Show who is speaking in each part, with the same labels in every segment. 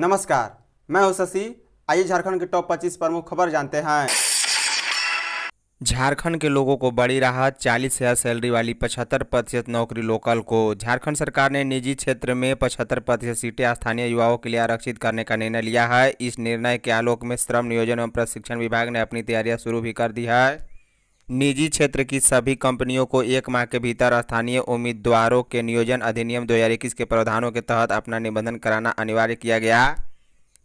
Speaker 1: नमस्कार मैं हूं शशि आइए झारखंड के टॉप 25 प्रमुख खबर जानते हैं झारखंड के लोगों को बड़ी राहत चालीस हज़ार सैलरी वाली पचहत्तर प्रतिशत नौकरी लोकल को झारखंड सरकार ने निजी क्षेत्र में पचहत्तर प्रतिशत सीटें स्थानीय युवाओं के लिए आरक्षित करने का निर्णय लिया है इस निर्णय के आलोक में श्रम नियोजन एवं प्रशिक्षण विभाग ने अपनी तैयारियां शुरू भी कर दी है निजी क्षेत्र की सभी कंपनियों को एक माह के भीतर स्थानीय उम्मीदवारों के नियोजन अधिनियम 2021 के प्रावधानों के तहत अपना निबंधन कराना अनिवार्य किया गया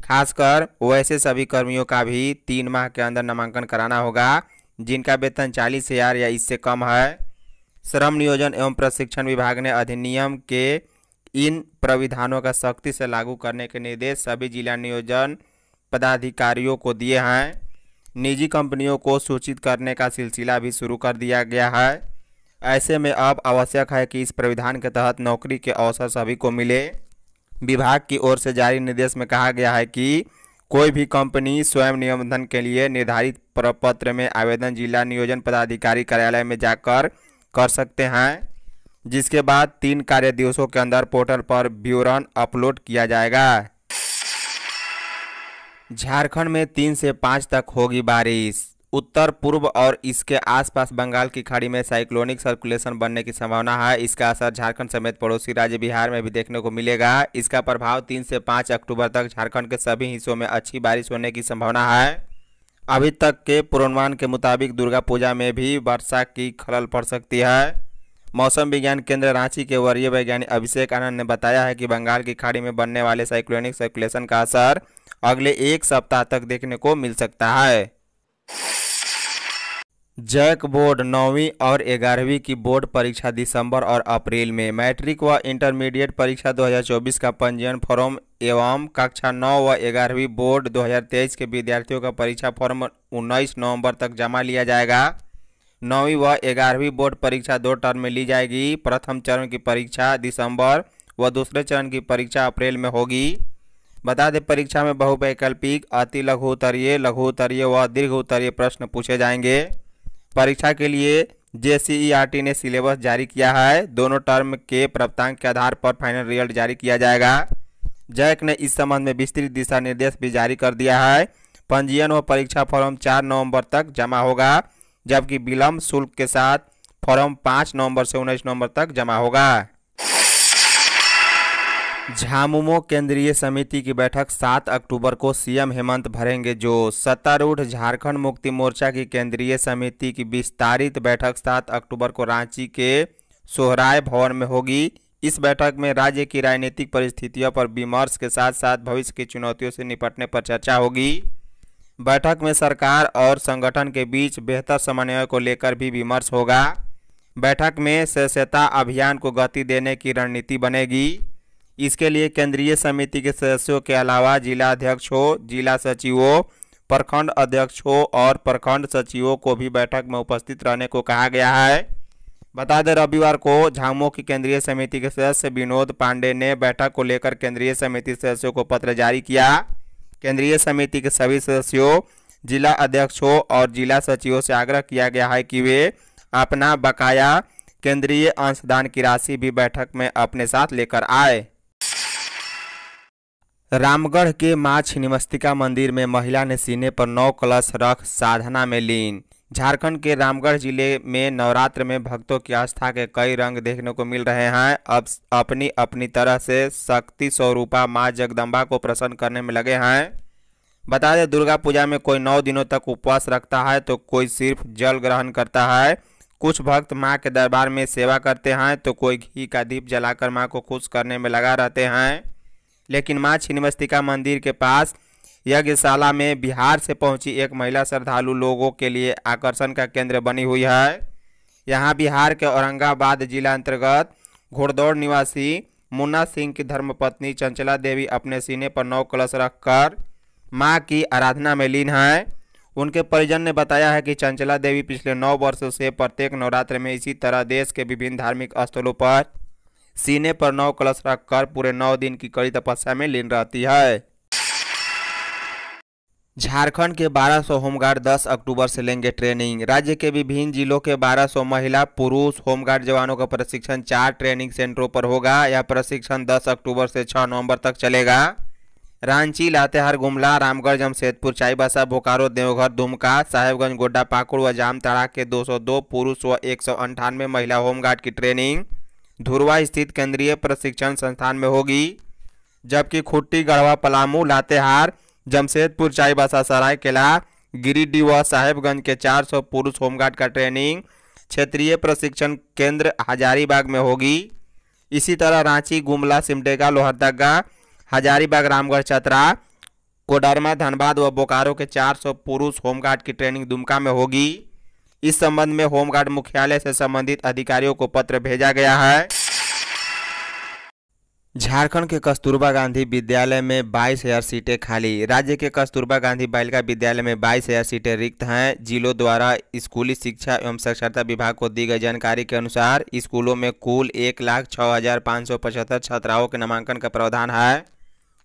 Speaker 1: खासकर वैसे सभी कर्मियों का भी तीन माह के अंदर नामांकन कराना होगा जिनका वेतन चालीस हजार या इससे कम है श्रम नियोजन एवं प्रशिक्षण विभाग ने अधिनियम के इन प्राविधानों का सख्ती से लागू करने के निर्देश सभी जिला नियोजन पदाधिकारियों को दिए हैं निजी कंपनियों को सूचित करने का सिलसिला भी शुरू कर दिया गया है ऐसे में अब आवश्यक है कि इस प्रविधान के तहत नौकरी के अवसर सभी को मिले विभाग की ओर से जारी निर्देश में कहा गया है कि कोई भी कंपनी स्वयं निबंधन के लिए निर्धारित प्रपत्र में आवेदन जिला नियोजन पदाधिकारी कार्यालय में जाकर कर सकते हैं जिसके बाद तीन कार्य दिवसों के अंदर पोर्टल पर विवरण अपलोड किया जाएगा झारखंड में तीन से पाँच तक होगी बारिश उत्तर पूर्व और इसके आसपास बंगाल की खाड़ी में साइक्लोनिक सर्कुलेशन बनने की संभावना है इसका असर झारखंड समेत पड़ोसी राज्य बिहार में भी देखने को मिलेगा इसका प्रभाव तीन से पाँच अक्टूबर तक झारखंड के सभी हिस्सों में अच्छी बारिश होने की संभावना है अभी तक के पूर्वानुमान के मुताबिक दुर्गा पूजा में भी वर्षा की खलल पड़ सकती है मौसम विज्ञान केंद्र रांची के वरीय वैज्ञानिक अभिषेक आनंद ने बताया है कि बंगाल की खाड़ी में बनने वाले साइक्लोनिक सर्कुलेशन का असर अगले एक सप्ताह तक देखने को मिल सकता है जैक बोर्ड नौवीं और ग्यारहवीं की बोर्ड परीक्षा दिसंबर और अप्रैल में मैट्रिक व इंटरमीडिएट परीक्षा 2024 का पंजीयन फॉर्म एवं कक्षा नौ व ग्यारहवीं बोर्ड 2023 के विद्यार्थियों का परीक्षा फॉर्म 19 नवंबर तक जमा लिया जाएगा नौवीं व ग्यारहवीं बोर्ड परीक्षा दो टर्म में ली जाएगी प्रथम चरण की परीक्षा दिसंबर व दूसरे चरण की परीक्षा अप्रैल में होगी बता दें परीक्षा में बहुवैकल्पिक अति लघु उत्तरीय लघु उत्तरीय व दीर्घ उत्तरीय प्रश्न पूछे जाएंगे परीक्षा के लिए जे ने सिलेबस जारी किया है दोनों टर्म के प्राप्तांक के आधार पर फाइनल रिजल्ट जारी किया जाएगा जैक ने इस संबंध में विस्तृत दिशा निर्देश भी जारी कर दिया है पंजीयन व परीक्षा फॉर्म चार नवंबर तक जमा होगा जबकि विलम्ब शुल्क के साथ फॉर्म पाँच नवंबर से उन्नीस नवंबर तक जमा होगा झामुमो केंद्रीय समिति की बैठक 7 अक्टूबर को सीएम हेमंत भरेंगे जो सत्तारूढ़ झारखंड मुक्ति मोर्चा की केंद्रीय समिति की विस्तारित बैठक 7 अक्टूबर को रांची के सोहराय भवन में होगी इस बैठक में राज्य की राजनीतिक परिस्थितियों पर विमर्श के साथ साथ भविष्य की चुनौतियों से निपटने पर चर्चा होगी बैठक में सरकार और संगठन के बीच बेहतर समन्वय को लेकर भी विमर्श होगा बैठक में सदस्यता अभियान को गति देने की रणनीति बनेगी इसके लिए केंद्रीय समिति के सदस्यों के अलावा जिला अध्यक्ष हो जिला सचिवों प्रखंड अध्यक्ष हो और प्रखंड सचिवों को भी बैठक में उपस्थित रहने को कहा गया है बता दें रविवार को झामुमो की केंद्रीय समिति के सदस्य विनोद पांडे ने बैठक को लेकर केंद्रीय समिति सदस्यों को पत्र जारी किया केंद्रीय समिति के सभी सदस्यों जिला अध्यक्षों और जिला सचिवों से आग्रह किया गया है कि वे अपना बकाया केंद्रीय अंशदान की राशि भी बैठक में अपने साथ लेकर आए रामगढ़ के माँ छिन्नमस्तिका मंदिर में महिला ने सीने पर नौ कलश रख साधना में लीन झारखंड के रामगढ़ जिले में नवरात्र में भक्तों की आस्था के कई रंग देखने को मिल रहे हैं अब अपनी अपनी तरह से शक्ति स्वरूपा माँ जगदम्बा को प्रसन्न करने में लगे हैं बता दें दुर्गा पूजा में कोई नौ दिनों तक उपवास रखता है तो कोई सिर्फ जल ग्रहण करता है कुछ भक्त माँ के दरबार में सेवा करते हैं तो कोई घी का दीप जलाकर माँ को खुश करने में लगा रहते हैं लेकिन माँ छिन्नमस्तिका मंदिर के पास यज्ञशाला में बिहार से पहुंची एक महिला श्रद्धालु लोगों के लिए आकर्षण का केंद्र बनी हुई है यहाँ बिहार के औरंगाबाद जिला अंतर्गत घोड़दौड़ निवासी मुन्ना सिंह की धर्मपत्नी चंचला देवी अपने सीने पर नौ कलश रखकर माँ की आराधना में लीन है उनके परिजन ने बताया है कि चंचला देवी पिछले नौ वर्षों से प्रत्येक नवरात्र में इसी तरह देश के विभिन्न धार्मिक स्थलों पर सीने पर नौ कलश रखकर पूरे नौ दिन की कड़ी तपस्या में लीन रहती है झारखंड के 1200 होमगार्ड 10 अक्टूबर से लेंगे ट्रेनिंग राज्य के विभिन्न जिलों के 1200 महिला पुरुष होमगार्ड जवानों का प्रशिक्षण चार ट्रेनिंग सेंटरों पर होगा यह प्रशिक्षण 10 अक्टूबर से 6 नवंबर तक चलेगा रांची लातेहार गुमला रामगढ़ जमशेदपुर चाईबासा बोकारो देवघर दुमका साहेबगंज गोड्डा पाकुड़ व जामताड़ा के दो पुरुष व एक महिला होमगार्ड की ट्रेनिंग धुरवा स्थित केंद्रीय प्रशिक्षण संस्थान में होगी जबकि खुट्टी गढ़वा पलामू लातेहार जमशेदपुर चाईबासा सरायकेला गिरिडीह व साहेबगंज के 400 पुरुष होमगार्ड का ट्रेनिंग क्षेत्रीय प्रशिक्षण केंद्र हजारीबाग में होगी इसी तरह रांची गुमला सिमडेगा लोहरदगा हजारीबाग रामगढ़ चतरा कोडरमा धनबाद व बोकारो के 400 पुरुष होमगार्ड की ट्रेनिंग दुमका में होगी इस संबंध में होमगार्ड मुख्यालय से संबंधित अधिकारियों को पत्र भेजा गया है झारखंड के कस्तूरबा गांधी विद्यालय में बाईस हजार सीटें खाली राज्य के कस्तूरबा गांधी बालिका विद्यालय में बाईस हजार सीटें रिक्त हैं जिलों द्वारा स्कूली शिक्षा एवं साक्षरता विभाग को दी गई जानकारी के अनुसार स्कूलों में कुल एक लाख छः हजार पाँच सौ पचहत्तर छात्राओं के नामांकन का प्रावधान है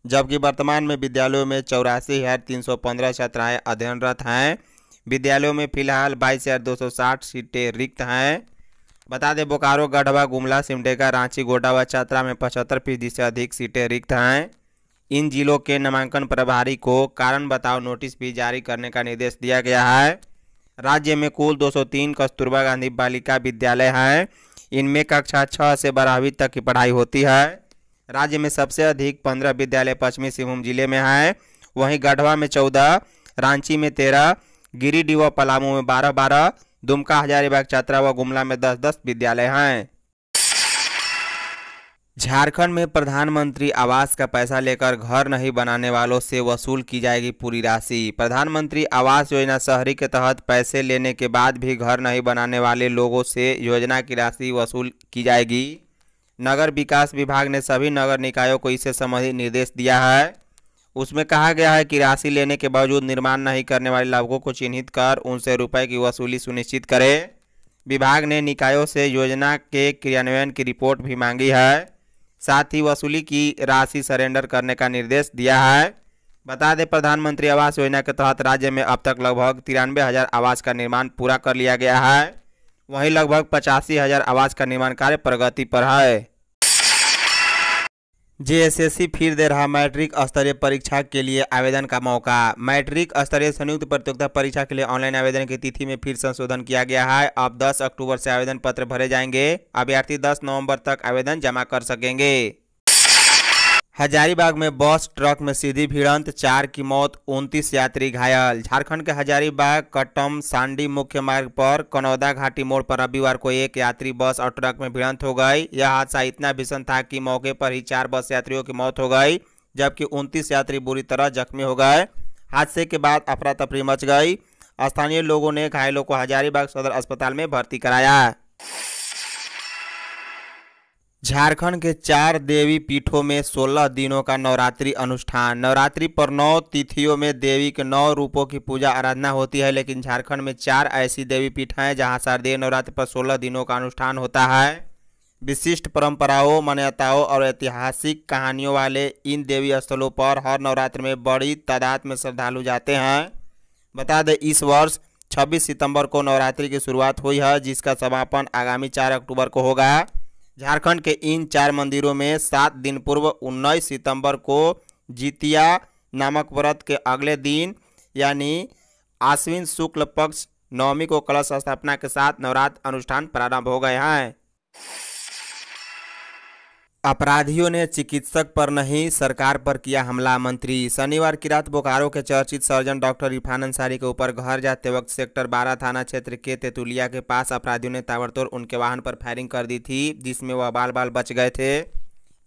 Speaker 1: जबकि वर्तमान में विद्यालयों में चौरासी हजार तीन सौ पंद्रह छात्राएँ अध्ययनरत हैं विद्यालयों में फिलहाल बाईस हजार दो सौ साठ सीटें रिक्त हैं बता दें बोकारो गढ़वा गुमला सिमडेगा रांची गोडा व चतरा में पचहत्तर फीसदी से अधिक सीटें रिक्त हैं इन जिलों के नामांकन प्रभारी को कारण बताओ नोटिस भी जारी करने का निर्देश दिया गया है राज्य में कुल 203 कस्तूरबा गांधी बालिका विद्यालय हैं इनमें कक्षा छः से बारहवीं तक की पढ़ाई होती है राज्य में सबसे अधिक पंद्रह विद्यालय पश्चिमी सिंहभूम जिले में हैं वहीं गढ़वा में चौदह रांची में तेरह गिरिडीह व पलामू में बारह बारह दुमका हजारीबाग छात्रा व गुमला में दस दस विद्यालय हैं झारखंड में प्रधानमंत्री आवास का पैसा लेकर घर नहीं बनाने वालों से वसूल की जाएगी पूरी राशि प्रधानमंत्री आवास योजना शहरी के तहत पैसे लेने के बाद भी घर नहीं बनाने वाले लोगों से योजना की राशि वसूल की जाएगी नगर विकास विभाग ने सभी नगर निकायों को इससे संबंधित निर्देश दिया है उसमें कहा गया है कि राशि लेने के बावजूद निर्माण नहीं करने वाले लाभुकों को चिन्हित कर उनसे रुपए की वसूली सुनिश्चित करें विभाग ने निकायों से योजना के क्रियान्वयन की रिपोर्ट भी मांगी है साथ ही वसूली की राशि सरेंडर करने का निर्देश दिया है बता दें प्रधानमंत्री आवास योजना के तहत राज्य में अब तक लगभग तिरानवे हज़ार आवास का निर्माण पूरा कर लिया गया है वहीं लगभग पचासी हज़ार आवास का निर्माण कार्य प्रगति पर है जेएसएससी फिर दे रहा मैट्रिक स्तरीय परीक्षा के लिए आवेदन का मौका मैट्रिक स्तरीय संयुक्त प्रतियोगिता परीक्षा के लिए ऑनलाइन आवेदन की तिथि में फिर संशोधन किया गया है अब 10 अक्टूबर से आवेदन पत्र भरे जाएंगे अभ्यर्थी 10 नवंबर तक आवेदन जमा कर सकेंगे हजारीबाग में बस ट्रक में सीधी भिड़ंत चार की मौत उनतीस यात्री घायल झारखंड के हजारीबाग कटम सांडी मुख्य मार्ग पर कनौदा घाटी मोड़ पर रविवार को एक यात्री बस और ट्रक में भिड़ंत हो गई यह हादसा इतना भीषण था कि मौके पर ही चार बस यात्रियों की मौत हो गई जबकि उनतीस यात्री बुरी तरह जख्मी हो गए हादसे के बाद अफरा तफरी मच गई स्थानीय लोगों ने घायलों को हजारीबाग सदर अस्पताल में भर्ती कराया झारखंड के चार देवी पीठों में सोलह दिनों का नवरात्रि अनुष्ठान नवरात्रि पर नौ तिथियों में देवी के नौ रूपों की पूजा आराधना होती है लेकिन झारखंड में चार ऐसी देवी पीठ हैं जहां शारदीय नवरात्रि पर सोलह दिनों का अनुष्ठान होता है विशिष्ट परंपराओं मान्यताओं और ऐतिहासिक कहानियों वाले इन देवी स्थलों पर हर नवरात्र में बड़ी तादाद में श्रद्धालु जाते हैं बता दें इस वर्ष छब्बीस सितंबर को नवरात्रि की शुरुआत हुई है जिसका समापन आगामी चार अक्टूबर को होगा झारखंड के इन चार मंदिरों में सात दिन पूर्व उन्नीस सितंबर को जितिया नामक व्रत के अगले दिन यानी आश्विन शुक्ल पक्ष नवमी को कलश स्थापना के साथ नवरात्र अनुष्ठान प्रारंभ हो गए हैं अपराधियों ने चिकित्सक पर नहीं सरकार पर किया हमला मंत्री शनिवार की रात बोकारो के चर्चित सर्जन डॉक्टर इरफान अंसारी के ऊपर घर जाते वक्त सेक्टर 12 थाना क्षेत्र के तेतुलिया के पास अपराधियों ने ताबड़तोड़ उनके वाहन पर फायरिंग कर दी थी जिसमें वह बाल बाल बच गए थे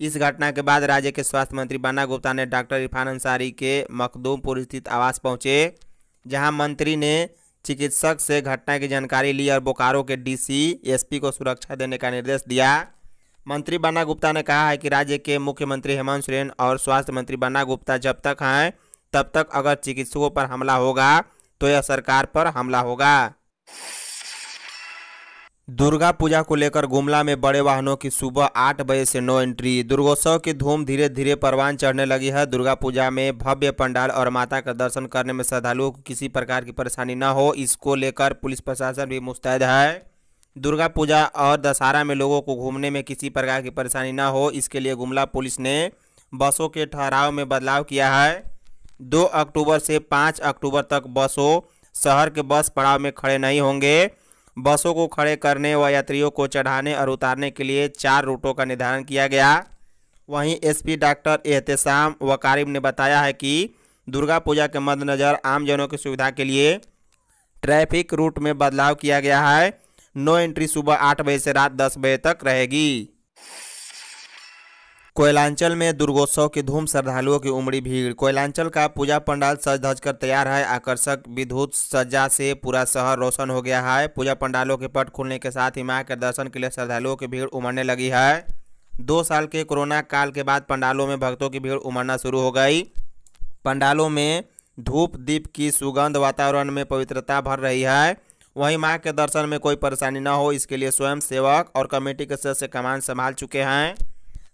Speaker 1: इस घटना के बाद राज्य के स्वास्थ्य मंत्री बाना गुप्ता ने डॉक्टर इरफान अंसारी के मखदूमपुर स्थित आवास पहुँचे जहाँ मंत्री ने चिकित्सक से घटना की जानकारी ली और बोकारो के डी एसपी को सुरक्षा देने का निर्देश दिया मंत्री बन्ना गुप्ता ने कहा है कि राज्य के मुख्यमंत्री हेमंत सोरेन और स्वास्थ्य मंत्री बन्ना गुप्ता जब तक हैं तब तक अगर चिकित्सकों पर हमला होगा तो यह सरकार पर हमला होगा दुर्गा पूजा को लेकर गुमला में बड़े वाहनों की सुबह आठ बजे से नो एंट्री दुर्गोत्सव की धूम धीरे धीरे परवान चढ़ने लगी है दुर्गा पूजा में भव्य पंडाल और माता का दर्शन करने में श्रद्धालुओं को किसी प्रकार की परेशानी न हो इसको लेकर पुलिस प्रशासन भी मुस्तैद है दुर्गा पूजा और दशहरा में लोगों को घूमने में किसी प्रकार की परेशानी ना हो इसके लिए गुमला पुलिस ने बसों के ठहराव में बदलाव किया है दो अक्टूबर से पाँच अक्टूबर तक बसों शहर के बस पड़ाव में खड़े नहीं होंगे बसों को खड़े करने व यात्रियों को चढ़ाने और उतारने के लिए चार रूटों का निर्धारण किया गया वहीं एसपी डॉक्टर एहतसाम वकारिब ने बताया है कि दुर्गा पूजा के मद्देनज़र आमजनों की सुविधा के लिए ट्रैफिक रूट में बदलाव किया गया है नो एंट्री सुबह आठ बजे से रात दस बजे तक रहेगी कोयलांचल में दुर्गोत्सव की धूम श्रद्धालुओं की उमड़ी भीड़ कोयलांचल का पूजा पंडाल सज धज कर तैयार है आकर्षक विद्युत सज्जा से पूरा शहर रोशन हो गया है पूजा पंडालों के पट खुलने के साथ ही माँ के दर्शन के लिए श्रद्धालुओं की भीड़ उमड़ने लगी है दो साल के कोरोना काल के बाद पंडालों में भक्तों की भीड़ उमड़ना शुरू हो गई पंडालों में धूप दीप की सुगंध वातावरण में पवित्रता भर रही है वहीं माँ के दर्शन में कोई परेशानी न हो इसके लिए स्वयं सेवक और कमेटी के सदस्य कमान संभाल चुके हैं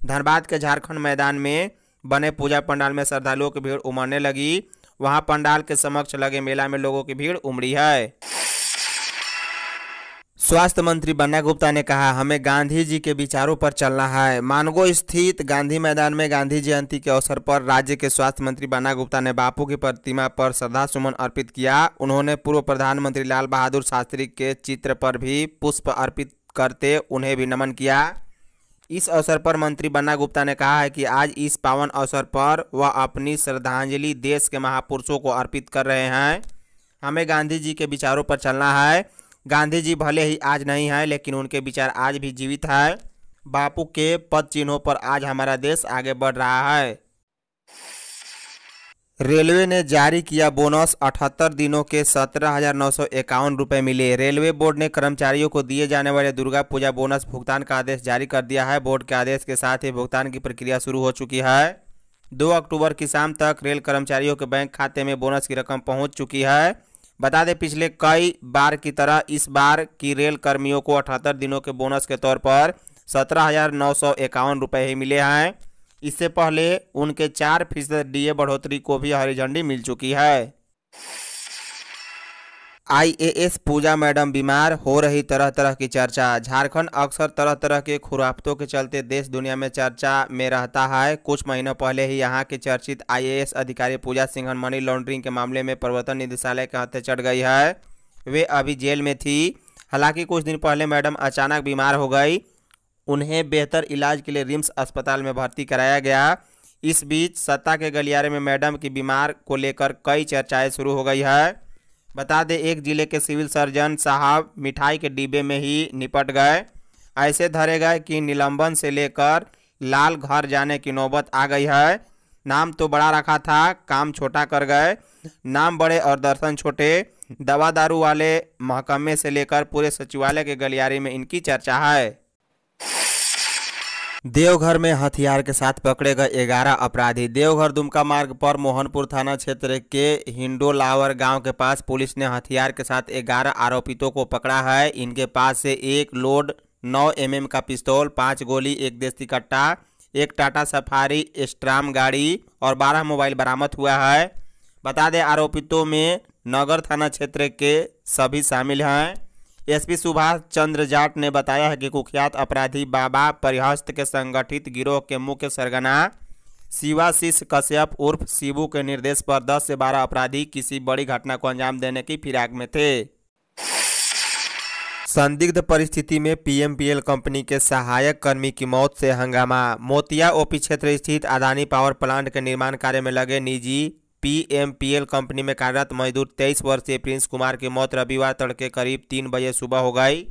Speaker 1: धनबाद के झारखंड मैदान में बने पूजा पंडाल में श्रद्धालुओं की भीड़ उमड़ने लगी वहां पंडाल के समक्ष लगे मेला में लोगों की भीड़ उमड़ी है स्वास्थ्य मंत्री बन्ना गुप्ता ने कहा हमें गांधी जी के विचारों पर चलना है मानगो स्थित गांधी मैदान में गांधी जयंती के अवसर पर राज्य के स्वास्थ्य मंत्री बन्ना गुप्ता ने बापू की प्रतिमा पर श्रद्धा सुमन अर्पित किया उन्होंने पूर्व प्रधानमंत्री लाल बहादुर शास्त्री के चित्र पर भी पुष्प अर्पित करते उन्हें भी नमन किया इस अवसर पर मंत्री बन्ना गुप्ता ने कहा है कि आज इस पावन अवसर पर वह अपनी श्रद्धांजलि देश के महापुरुषों को अर्पित कर रहे हैं हमें गांधी जी के विचारों पर चलना है गांधी जी भले ही आज नहीं हैं लेकिन उनके विचार आज भी जीवित है बापू के पद चिन्हों पर आज हमारा देश आगे बढ़ रहा है रेलवे ने जारी किया बोनस अठहत्तर दिनों के सत्रह हजार नौ सौ इक्यावन रुपये मिले रेलवे बोर्ड ने कर्मचारियों को दिए जाने वाले दुर्गा पूजा बोनस भुगतान का आदेश जारी कर दिया है बोर्ड के आदेश के साथ ही भुगतान की प्रक्रिया शुरू हो चुकी है दो अक्टूबर की शाम तक रेल कर्मचारियों के बैंक खाते में बोनस की रकम पहुंच चुकी है बता दें पिछले कई बार की तरह इस बार की रेल कर्मियों को अठहत्तर दिनों के बोनस के तौर पर सत्रह हज़ार नौ सौ इक्यावन रुपये ही मिले हैं इससे पहले उनके चार फीसद डी बढ़ोतरी को भी हरी झंडी मिल चुकी है आईएएस पूजा मैडम बीमार हो रही तरह तरह की चर्चा झारखंड अक्सर तरह तरह के खुराफतों के चलते देश दुनिया में चर्चा में रहता है कुछ महीनों पहले ही यहां के चर्चित आईएएस अधिकारी पूजा सिंघन मनी लॉन्ड्रिंग के मामले में प्रवर्तन निदेशालय के हाथे चढ़ गई है वे अभी जेल में थी हालांकि कुछ दिन पहले मैडम अचानक बीमार हो गई उन्हें बेहतर इलाज के लिए रिम्स अस्पताल में भर्ती कराया गया इस बीच सत्ता के गलियारे में मैडम की बीमार को लेकर कई चर्चाएँ शुरू हो गई है बता दें एक जिले के सिविल सर्जन साहब मिठाई के डिब्बे में ही निपट गए ऐसे धरे गए कि निलंबन से लेकर लाल घर जाने की नौबत आ गई है नाम तो बड़ा रखा था काम छोटा कर गए नाम बड़े और दर्शन छोटे दवा दारू वाले महकमे से लेकर पूरे सचिवालय के गलियारे में इनकी चर्चा है देवघर में हथियार के साथ पकड़े गए ग्यारह अपराधी देवघर दुमका मार्ग पर मोहनपुर थाना क्षेत्र के हिंडोलावर गांव के पास पुलिस ने हथियार के साथ ग्यारह आरोपितों को पकड़ा है इनके पास से एक लोड 9 एमएम का पिस्तौल पांच गोली एक देसी कट्टा एक टाटा सफारी स्ट्राम गाड़ी और बारह मोबाइल बरामद हुआ है बता दें आरोपितों में नगर थाना क्षेत्र के सभी शामिल हैं एसपी सुभाष चंद्र जाट ने बताया है कि कुख्यात अपराधी बाबा परिहस्त के संगठित गिरोह के मुख्य सरगना शिवाशीष कश्यप उर्फ शिबू के निर्देश पर 10 से 12 अपराधी किसी बड़ी घटना को अंजाम देने की फिराक में थे संदिग्ध परिस्थिति में पीएमपीएल कंपनी के सहायक कर्मी की मौत से हंगामा मोतिया ओपी क्षेत्र स्थित अदानी पावर प्लांट के निर्माण कार्य में लगे निजी पीएमपीएल कंपनी में कार्यरत मजदूर तेईस वर्षीय प्रिंस कुमार की मौत रविवार तड़के करीब तीन बजे सुबह हो गई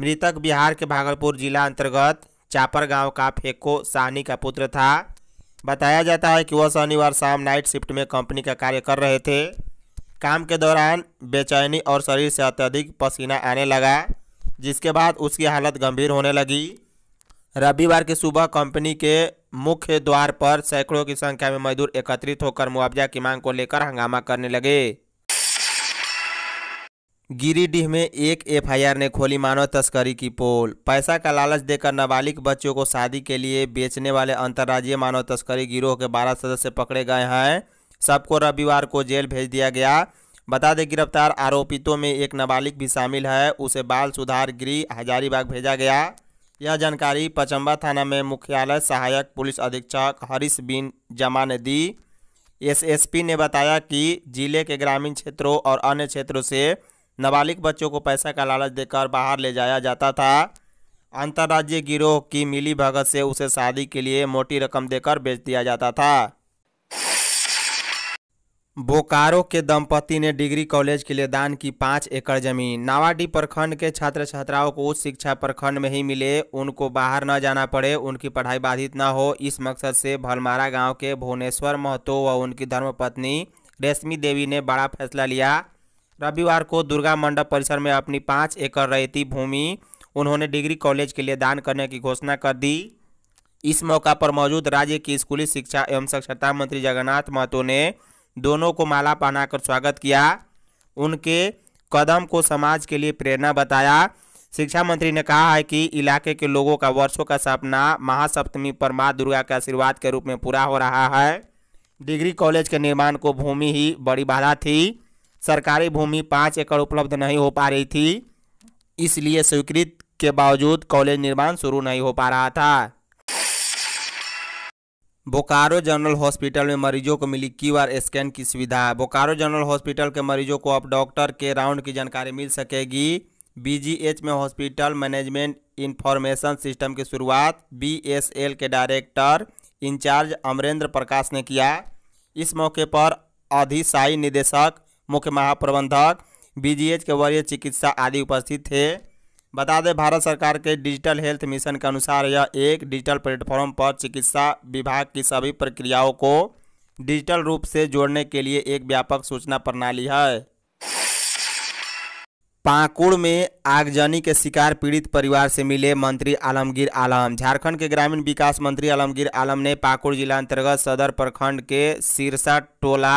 Speaker 1: मृतक बिहार के भागलपुर जिला अंतर्गत चापर गांव का फेको साहनी का पुत्र था बताया जाता है कि वह शनिवार शाम नाइट शिफ्ट में कंपनी का कार्य कर रहे थे काम के दौरान बेचैनी और शरीर से अत्यधिक पसीना आने लगा जिसके बाद उसकी हालत गंभीर होने लगी रविवार की सुबह कंपनी के मुख्य द्वार पर सैकड़ों की संख्या में मजदूर एकत्रित होकर मुआवजा की मांग को लेकर हंगामा करने लगे गिरिडीह में एक एफआईआर ने खोली मानव तस्करी की पोल पैसा का लालच देकर नाबालिग बच्चों को शादी के लिए बेचने वाले अंतर्राज्यीय मानव तस्करी गिरोह के 12 सदस्य पकड़े गए हैं सबको रविवार को जेल भेज दिया गया बता दें गिरफ्तार आरोपितों में एक नाबालिग भी शामिल है उसे बाल सुधार गृह हजारीबाग भेजा गया यह जानकारी पचम्बा थाना में मुख्यालय सहायक पुलिस अधीक्षक हरीश बिन जमा ने दी एसएसपी ने बताया कि जिले के ग्रामीण क्षेत्रों और अन्य क्षेत्रों से नाबालिग बच्चों को पैसा का लालच देकर बाहर ले जाया जाता था अंतर्राज्यीय गिरोह की मिली भगत से उसे शादी के लिए मोटी रकम देकर बेच दिया जाता था बोकारो के दंपति ने डिग्री कॉलेज के लिए दान की पाँच एकड़ जमीन नावाडी प्रखंड के छात्र छात्राओं को उच्च शिक्षा प्रखंड में ही मिले उनको बाहर न जाना पड़े उनकी पढ़ाई बाधित न हो इस मकसद से भलमारा गांव के भुवनेश्वर महतो व उनकी धर्मपत्नी रेशमी देवी ने बड़ा फैसला लिया रविवार को दुर्गा मंडप परिसर में अपनी पाँच एकड़ रहती भूमि उन्होंने डिग्री कॉलेज के लिए दान करने की घोषणा कर दी इस मौका पर मौजूद राज्य की स्कूली शिक्षा एवं साक्षरता मंत्री जगन्नाथ महतो ने दोनों को माला पहनाकर स्वागत किया उनके कदम को समाज के लिए प्रेरणा बताया शिक्षा मंत्री ने कहा है कि इलाके के लोगों का वर्षों का सपना महासप्तमी पर माँ दुर्गा के आशीर्वाद के रूप में पूरा हो रहा है डिग्री कॉलेज के निर्माण को भूमि ही बड़ी बाधा थी सरकारी भूमि पाँच एकड़ उपलब्ध नहीं हो पा रही थी इसलिए स्वीकृत के बावजूद कॉलेज निर्माण शुरू नहीं हो पा रहा था बोकारो जनरल हॉस्पिटल में मरीजों को मिली क्यू आर स्कैन की सुविधा बोकारो जनरल हॉस्पिटल के मरीजों को अब डॉक्टर के राउंड की जानकारी मिल सकेगी बीजीएच में हॉस्पिटल मैनेजमेंट इंफॉर्मेशन सिस्टम की शुरुआत बीएसएल के डायरेक्टर इंचार्ज अमरेंद्र प्रकाश ने किया इस मौके पर अधिशाई निदेशक मुख्य महाप्रबंधक बी के वरीय चिकित्सा आदि उपस्थित थे बता दें भारत सरकार के डिजिटल हेल्थ मिशन के अनुसार यह एक डिजिटल प्लेटफॉर्म पर चिकित्सा विभाग की सभी प्रक्रियाओं को डिजिटल रूप से जोड़ने के लिए एक व्यापक सूचना प्रणाली है पाकुड़ में आगजनी के शिकार पीड़ित परिवार से मिले मंत्री आलमगीर आलम झारखंड के ग्रामीण विकास मंत्री आलमगीर आलम ने पाकुड़ जिला अंतर्गत सदर प्रखंड के सिरसा टोला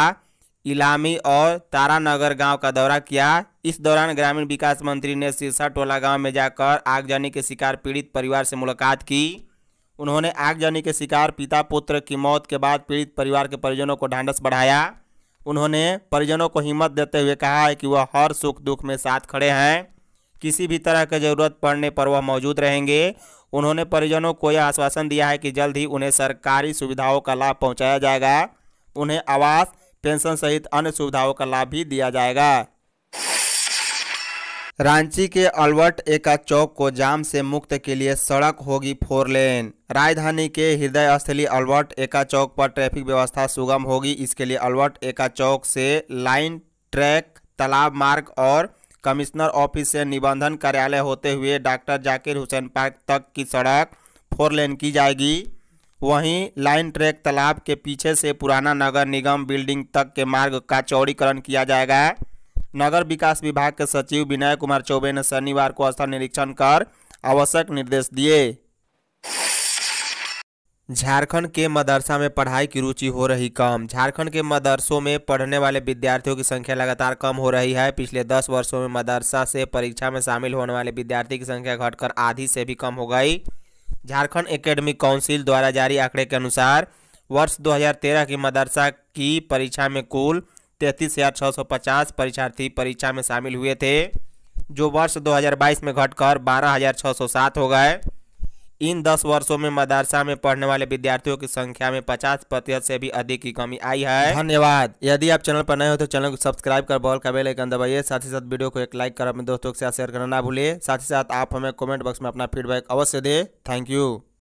Speaker 1: इलामी और तारानगर गांव का दौरा किया इस दौरान ग्रामीण विकास मंत्री ने सिरसा टोला गांव में जाकर आगजनी के शिकार पीड़ित परिवार से मुलाकात की उन्होंने आगजनी के शिकार पिता पुत्र की मौत के बाद पीड़ित परिवार के परिजनों को ढांढस बढ़ाया उन्होंने परिजनों को हिम्मत देते हुए कहा है कि वह हर सुख दुख में साथ खड़े हैं किसी भी तरह की ज़रूरत पड़ने पर वह मौजूद रहेंगे उन्होंने परिजनों को यह आश्वासन दिया है कि जल्द ही उन्हें सरकारी सुविधाओं का लाभ पहुंचाया जाएगा उन्हें आवास पेंशन सहित अन्य सुविधाओं का लाभ भी दिया जाएगा रांची के अल्बर्ट एका चौक को जाम से मुक्त के लिए सड़क होगी फोर लेन राजधानी के हृदय स्थली अल्बर्ट एका चौक पर ट्रैफिक व्यवस्था सुगम होगी इसके लिए अल्बर्ट एका चौक से लाइन ट्रैक तालाब मार्ग और कमिश्नर ऑफिस से निबंधन कार्यालय होते हुए डॉक्टर जाकिर हुसैन पार्क तक की सड़क फोर लेन की जाएगी वहीं लाइन ट्रैक तालाब के पीछे से पुराना नगर निगम बिल्डिंग तक के मार्ग का चौड़ीकरण किया जाएगा नगर विकास विभाग के सचिव विनय कुमार चौबे ने शनिवार को स्थल निरीक्षण कर आवश्यक निर्देश दिए झारखंड के मदरसा में पढ़ाई की रुचि हो रही कम झारखंड के मदरसों में पढ़ने वाले विद्यार्थियों की संख्या लगातार कम हो रही है पिछले दस वर्षों में मदरसा से परीक्षा में शामिल होने वाले विद्यार्थी की संख्या घटकर आधी से भी कम हो गई झारखंड एकेडमिक काउंसिल द्वारा जारी आंकड़े के अनुसार वर्ष 2013 की मदरसा की परीक्षा में कुल तैंतीस हज़ार छः सौ पचास परीक्षार्थी परीक्षा में शामिल हुए थे जो वर्ष 2022 में घटकर सात हो गए इन दस वर्षों में मदरसा में पढ़ने वाले विद्यार्थियों की संख्या में पचास प्रतिशत से भी अधिक की कमी आई है धन्यवाद यदि आप चैनल पर नए हो तो चैनल को सब्सक्राइब कर बॉल का बेल आइकन दबाइए साथ ही साथ वीडियो को एक लाइक कर अपने दोस्तों के साथ शेयर करना ना भूलिए साथ ही साथ आप हमें कमेंट बॉक्स में अपना फीडबैक अवश्य दें थैंक यू